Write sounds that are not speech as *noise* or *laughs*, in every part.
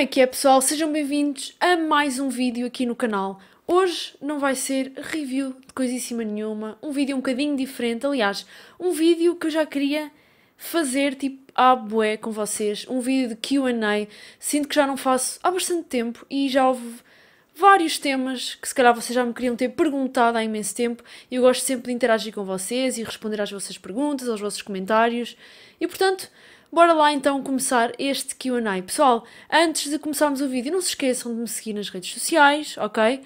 Como é que é, pessoal? Sejam bem-vindos a mais um vídeo aqui no canal. Hoje não vai ser review de coisíssima nenhuma, um vídeo um bocadinho diferente, aliás, um vídeo que eu já queria fazer, tipo, à bué com vocês, um vídeo de Q&A, sinto que já não faço há bastante tempo e já houve vários temas que se calhar vocês já me queriam ter perguntado há imenso tempo. Eu gosto sempre de interagir com vocês e responder às vossas perguntas, aos vossos comentários. E portanto, bora lá então começar este QA. Pessoal, antes de começarmos o vídeo, não se esqueçam de me seguir nas redes sociais, ok?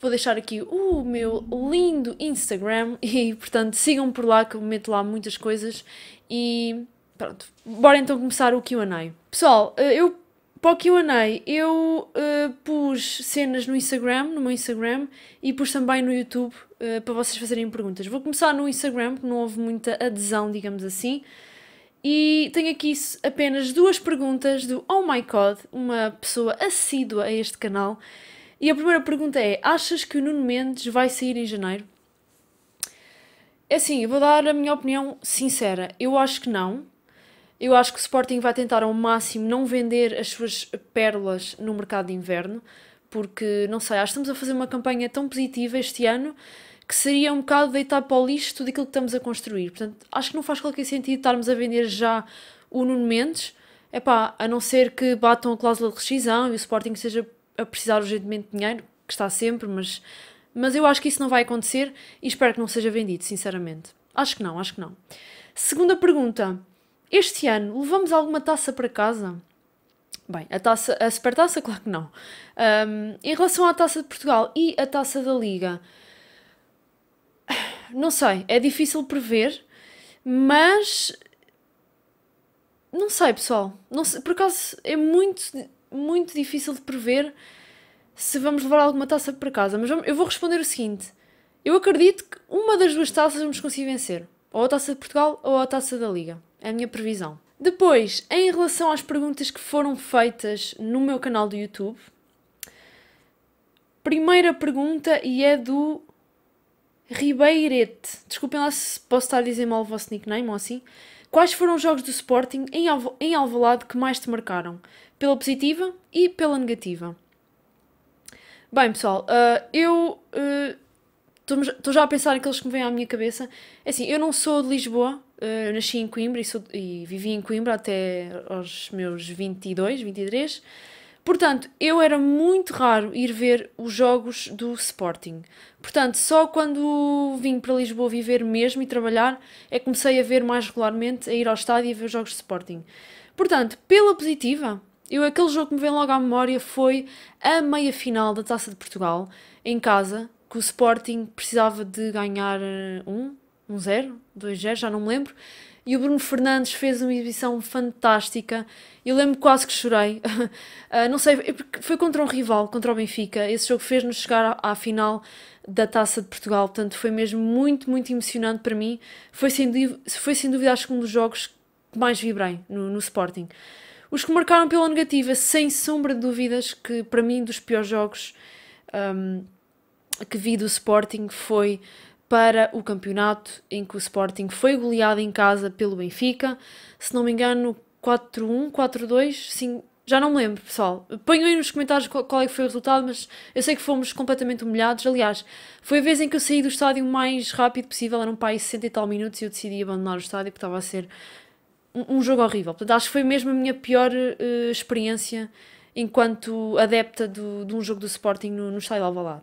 Vou deixar aqui o meu lindo Instagram *laughs* e, portanto, sigam-me por lá que eu meto lá muitas coisas. E pronto, bora então começar o QA. Pessoal, eh, eu para o QA eu uh, pus cenas no Instagram, no meu Instagram, e pus também no YouTube uh, para vocês fazerem perguntas. Vou começar no Instagram, porque não houve muita adesão, digamos assim. E tenho aqui apenas duas perguntas do Oh My God, uma pessoa assídua a este canal. E a primeira pergunta é: achas que o Nuno Mendes vai sair em janeiro? É assim, eu vou dar a minha opinião sincera. Eu acho que não. Eu acho que o Sporting vai tentar ao máximo não vender as suas pérolas no mercado de inverno, porque, não sei, acho que estamos a fazer uma campanha tão positiva este ano que seria um bocado deitar para o lixo tudo aquilo que estamos a construir. Portanto, acho que não faz qualquer sentido estarmos a vender já o Nuno Mendes, epá, a não ser que batam a cláusula de rescisão e o Sporting seja a precisar urgentemente de dinheiro, que está sempre, mas, mas eu acho que isso não vai acontecer e espero que não seja vendido, sinceramente. Acho que não, acho que não. Segunda pergunta. Este ano, levamos alguma taça para casa? Bem, a taça, a supertaça, *laughs* claro que não. Um, em relação à taça de Portugal e à taça da Liga, não sei, é difícil prever, mas não sei, pessoal. Não sei, por acaso é muito, muito difícil de prever se vamos levar alguma taça para casa. Mas vamos, eu vou responder o seguinte: eu acredito que uma das duas taças vamos conseguir vencer. Ou a taça de Portugal ou a taça da Liga. É a minha previsão. Depois, em relação às perguntas que foram feitas no meu canal do YouTube, primeira pergunta e é do Ribeirete. Desculpem lá se posso estar a dizer mal o vosso nickname ou assim. Quais foram os jogos do Sporting em, Alvo, em Alvalade que mais te marcaram? Pela positiva e pela negativa? Bem, pessoal, uh, eu estou uh, ah, já a pensar naqueles que me vêm à minha cabeça. É assim, eu não sou de Lisboa, uh, nasci em Coimbra e, sou, e, vivi em Coimbra até aos meus 22, 23. Portanto, eu era muito raro ir ver os jogos do Sporting. Portanto, só quando vim para Lisboa viver mesmo e trabalhar é que comecei a ver mais regularmente, a ir ao estádio e ver os jogos de Sporting. Portanto, pela positiva, eu aquele jogo que me vem logo à memória foi a meia final da Taça de Portugal, em casa, que o Sporting precisava de ganhar eh, um, um zero, dois zero, já não me lembro e o Bruno Fernandes fez uma exibição fantástica. Eu lembro quase que chorei. uh, *laughs* não sei, é foi contra um rival, contra o Benfica. Esse jogo fez-nos chegar à, à, final da Taça de Portugal, portanto foi mesmo muito, muito emocionante para mim. Foi sem, foi sem dúvida acho que um dos jogos que mais vibrei no, no Sporting. Os que marcaram pela negativa, sem sombra de dúvidas, que para mim dos piores jogos um, que vi do Sporting foi para o campeonato em que o Sporting foi goleado em casa pelo Benfica, se não me engano 4-1, 4-2, sim, já não me lembro, pessoal. Ponham aí nos comentários qual, é que foi o resultado, mas eu sei que fomos completamente humilhados. Aliás, foi a vez em que eu saí do estádio o mais rápido possível, eram um pai 60 e tal minutos e eu decidi abandonar o estádio porque estava a ser um, jogo horrível. Portanto, acho que foi mesmo a minha pior uh, experiência enquanto adepta do, de um jogo do Sporting no, no estádio de Alvalade.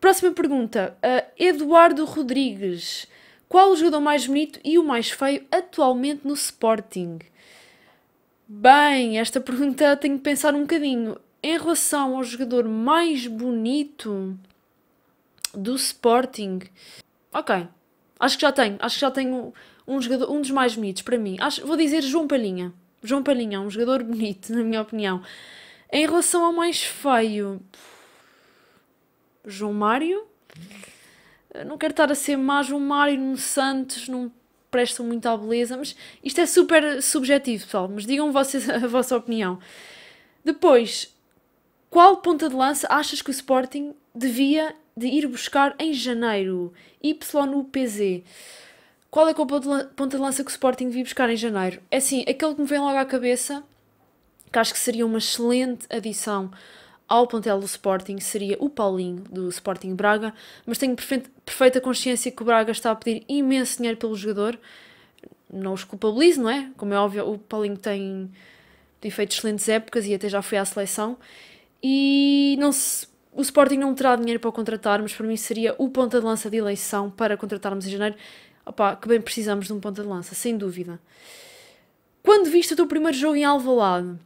Próxima pergunta. Uh, Eduardo Rodrigues. Qual o jogador mais bonito e o mais feio atualmente no Sporting? Bem, esta pergunta *laughs* tenho que pensar um bocadinho. Em relação ao jogador mais bonito do Sporting, ok, acho que já tenho, acho que já tenho um, jogador, um dos mais bonitos para mim. Acho, vou dizer João Palhinha. João Palhinha, é um jogador *laughs* bonito, na minha opinião. Em relação ao mais feio, João Mário. Eh, não quero estar a ser má, João Mário, no Santos, não prestam muito à beleza, mas isto é super subjetivo, pessoal. Mas digam vocês *laughs* a vossa opinião. Depois, qual ponta de lança achas que o Sporting devia de ir buscar em janeiro? YUPZ. Qual é, Qual é a ponta de lança que o Sporting devia buscar em janeiro? É assim, aquele que me vem logo à cabeça, que acho que seria uma excelente adição ao plantel do Sporting seria o Paulinho, do Sporting Braga, mas tenho perfeita consciência que o Braga está a pedir imenso dinheiro pelo jogador. Não os culpabilizo, não é? Como é óbvio, o Paulinho tem, tem feito excelentes épocas e até já foi à seleção. E não se, o Sporting não terá dinheiro para o contratar, mas para mim seria o ponta de lança de eleição para contratarmos em janeiro. Opa, que bem precisamos de um ponta de lança, sem dúvida. Quando viste o teu primeiro jogo em Alvalade?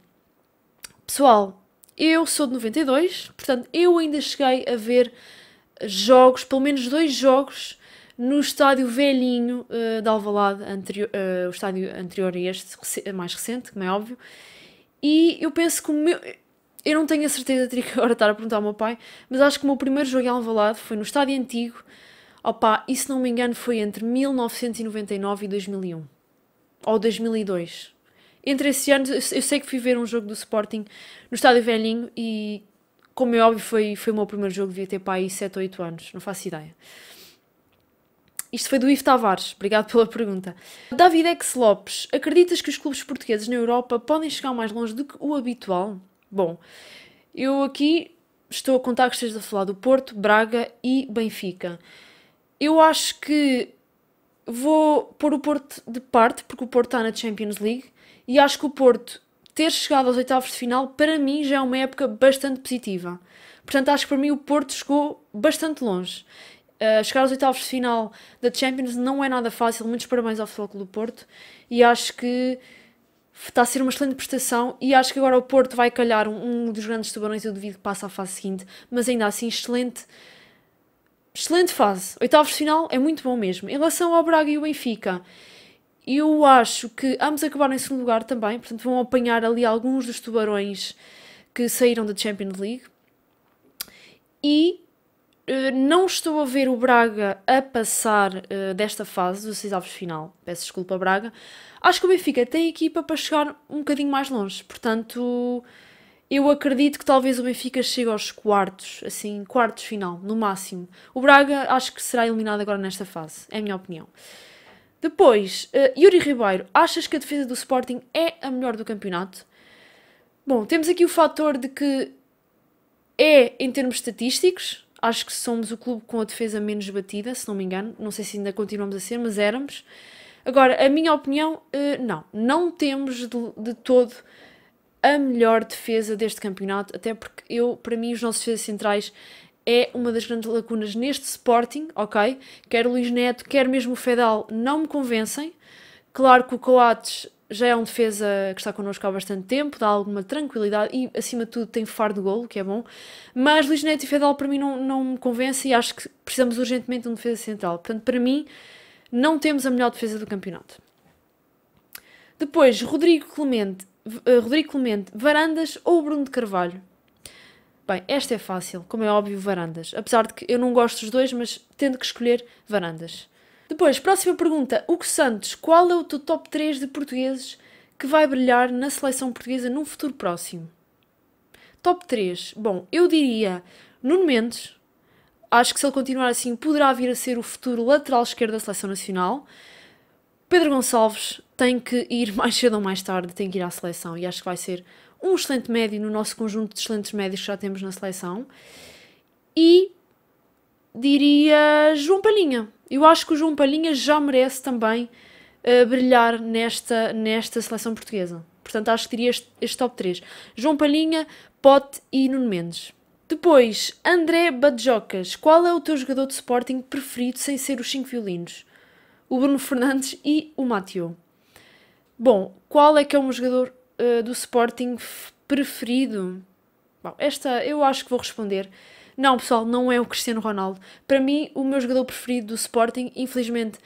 Pessoal, eu sou de 92, portanto, eu ainda cheguei a ver jogos, pelo menos dois jogos, no estádio velhinho uh, de Alvalade, anterior, uh, o estádio anterior a este, mais recente, como é óbvio. E eu penso que o meu... Eu não tenho a certeza, teria que agora estar a perguntar ao meu pai, mas acho que o meu primeiro jogo em Alvalade foi no estádio antigo. Opa, e se não me engano foi entre 1999 e 2001. Ou 2002 entre esse ano, eu sei que fui ver um jogo do Sporting no Estádio Velhinho e, como é óbvio, foi, foi o meu primeiro jogo, devia ter para aí 7 ou 8 anos, não faço ideia. Isto foi do Ivo Tavares, obrigado pela pergunta. David X Lopes, acreditas que os clubes portugueses na Europa podem chegar mais longe do que o habitual? Bom, eu aqui estou a contar que estejas a falar do Porto, Braga e Benfica. Eu acho que vou pôr o Porto de parte, porque o Porto está na Champions League, e acho que o Porto ter chegado aos oitavos de final, para mim, já é uma época bastante positiva. Portanto, acho que para mim o Porto chegou bastante longe. Uh, chegar aos oitavos de final da Champions não é nada fácil. Muitos parabéns ao Futebol Clube do Porto. E acho que está a ser uma excelente prestação. E acho que agora o Porto vai calhar um, um dos grandes tubarões. Eu duvido que passe à fase seguinte. Mas ainda assim, excelente excelente fase. Oitavos de final é muito bom mesmo. Em relação ao Braga e o Benfica, eu acho que ambos acabaram em segundo lugar também, portanto vão apanhar ali alguns dos tubarões que saíram da Champions League. E eh, não estou a ver o Braga a passar uh, desta fase dos oitavos de final. Peço desculpa, Braga. Acho que o Benfica tem equipa para chegar um bocadinho mais longe, portanto eu acredito que talvez o Benfica chegue aos quartos, assim, quartos final, no máximo. O Braga acho que será eliminado agora nesta fase, é a minha opinião. Depois, uh, Yuri Ribeiro, achas que a defesa do Sporting é a melhor do campeonato? Bom, temos aqui o fator de que é, em termos estatísticos, acho que somos o clube com a defesa menos batida, se não me engano. Não sei se ainda continuamos a ser, mas éramos. Agora, a minha opinião, uh, não. Não temos de, de todo a melhor defesa deste campeonato, até porque eu, para mim, os nossos defesas centrais é uma das grandes lacunas neste Sporting, ok? Quer o Luís Neto, quer mesmo o Fedal, não me convencem. Claro que o Coates já é um defesa que está connosco há bastante tempo, dá alguma tranquilidade e, acima de tudo, tem faro de golo, que é bom. Mas Luís Neto e Fedal, para mim, não, não me convencem e acho que precisamos urgentemente de um defesa central. Portanto, para mim, não temos a melhor defesa do campeonato. Depois, Rodrigo Clemente eh, Rodrigo Clemente, Varandas ou Bruno de Carvalho? Bem, esta é fácil, como é óbvio, Varandas. Apesar de que eu não gosto dos dois, mas tendo que escolher Varandas. Depois, próxima pergunta. Hugo Santos, qual é o teu top 3 de portugueses que vai brilhar na seleção portuguesa num futuro próximo? Top 3. Bom, eu diria Nuno Mendes. Acho que se ele continuar assim, poderá vir a ser o futuro lateral esquerdo da seleção nacional. Pedro Gonçalves tem que ir mais cedo ou mais tarde, tem que ir à seleção e acho que vai ser um excelente médio no nosso conjunto de excelentes médios que já temos na seleção. E diria João Palhinha. Eu acho que o João Palhinha já merece também uh, brilhar nesta, nesta seleção portuguesa. Portanto, acho que diria este, este top 3. João Palhinha, Pote e Nuno Mendes. Depois, André Badjocas. Qual é o teu jogador de Sporting preferido sem ser os 5 violinos? o Bruno Fernandes e o Mathieu. Bom, qual é que é o meu jogador uh, do Sporting preferido? Bom, esta eu acho que vou responder. Não, pessoal, não é o Cristiano Ronaldo. Para mim, o meu jogador preferido do Sporting, infelizmente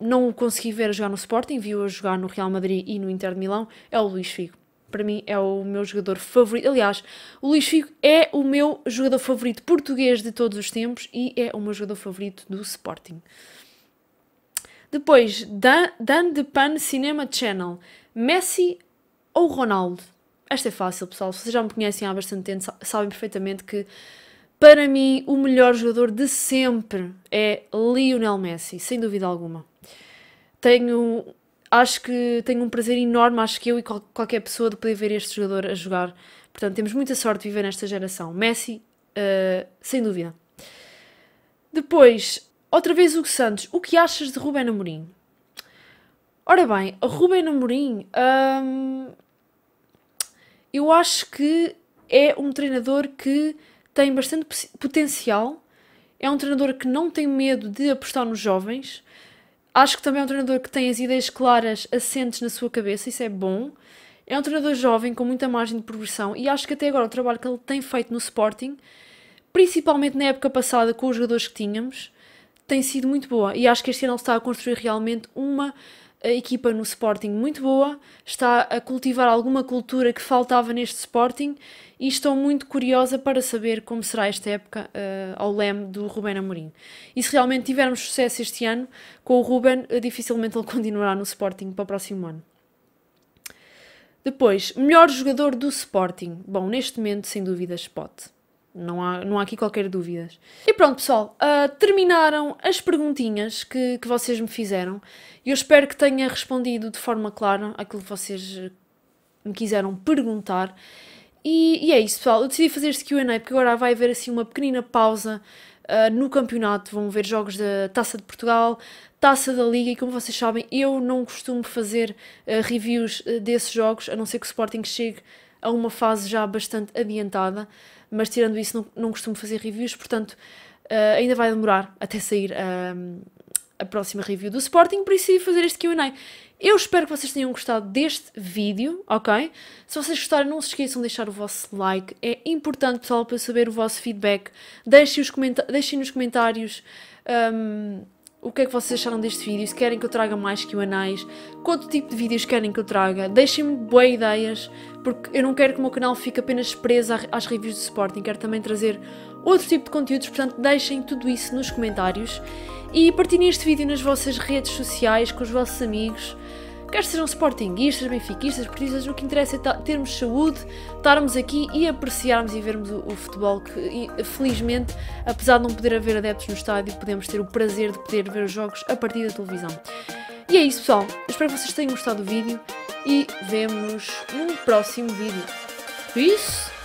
não o consegui ver a jogar no Sporting, vi-o a jogar no Real Madrid e no Inter de Milão, é o Luís Figo. Para mim é o meu jogador favorito. Aliás, o Luís Figo é o meu jogador favorito português de todos os tempos e é o meu jogador favorito do Sporting. Depois, Dan, Dan de Pan Cinema Channel. Messi ou Ronaldo? Esta é fácil, pessoal. Se vocês já me conhecem há bastante tempo, sabem perfeitamente que, para mim, o melhor jogador de sempre é Lionel Messi, sem dúvida alguma. Tenho. Acho que tenho um prazer enorme, acho que eu e qual, qualquer pessoa, de poder ver este jogador a jogar. Portanto, temos muita sorte de viver nesta geração. Messi, uh, sem dúvida. Depois, Outra vez Hugo Santos, o que achas de Ruben Amorim? Ora bem, Ruben Amorim, hum, eu acho que é um treinador que tem bastante potencial, é um treinador que não tem medo de apostar nos jovens, acho que também é um treinador que tem as ideias claras, assentes na sua cabeça, isso é bom. É um treinador jovem com muita margem de progressão e acho que até agora o trabalho que ele tem feito no Sporting, principalmente na época passada com os jogadores que tínhamos, tem sido muito boa e acho que este ano está a construir realmente uma eh, equipa no Sporting muito boa, está a cultivar alguma cultura que faltava neste Sporting e estou muito curiosa para saber como será esta época uh, ao leme do Ruben Amorim. E se realmente tivermos sucesso este ano com o Ruben, eh, dificilmente ele *laughs* continuará no Sporting para o próximo ano. Depois, melhor jogador do Sporting. Bom, neste momento, sem dúvidas, Spot. Não há, não há aqui qualquer dúvida E pronto, pessoal, uh, terminaram as perguntinhas que, que vocês me fizeram. Eu espero que tenha respondido de forma clara aquilo que vocês me quiseram perguntar. E, e é isso, pessoal. Eu decidi fazer este QA porque agora vai haver assim uma pequenina pausa Uh, no campeonato vão ver jogos da Taça de Portugal, Taça da Liga, e como vocês sabem, eu não costumo fazer uh, reviews ah, desses jogos, a não ser que o Sporting chegue a uma fase já bastante adiantada, mas tirando isso, não, não costumo fazer reviews, portanto. Uh, ainda vai demorar até sair a, a próxima review do Sporting, por isso decidi fazer este Q&A. Eu espero que vocês tenham gostado deste vídeo, ok? Se vocês gostaram, não se esqueçam de deixar o vosso like. É importante, pessoal, para eu saber o vosso feedback. Deixem, os deixem nos comentários um, o que é que vocês acharam deste vídeo. Se querem que eu traga mais Q&As, quanto tipo de vídeos querem que eu traga. Deixem-me boas ideias, porque eu não quero que o meu canal fique apenas preso às reviews do Sporting. Quero também trazer outro tipo de conteúdos, portanto deixem tudo isso nos comentários e partilhem este vídeo nas vossas redes sociais, com os vossos amigos. Quer sejam sportinguistas, benfiquistas, portistas, o que interessa é termos saúde, estarmos aqui e apreciarmos e vermos o, o futebol que, e, felizmente, apesar de não poder haver adeptos no estádio, podemos ter o prazer de poder ver os jogos a partir da televisão. E é isso, pessoal. Espero que vocês tenham gostado do vídeo e vemos nos num próximo vídeo. Peace!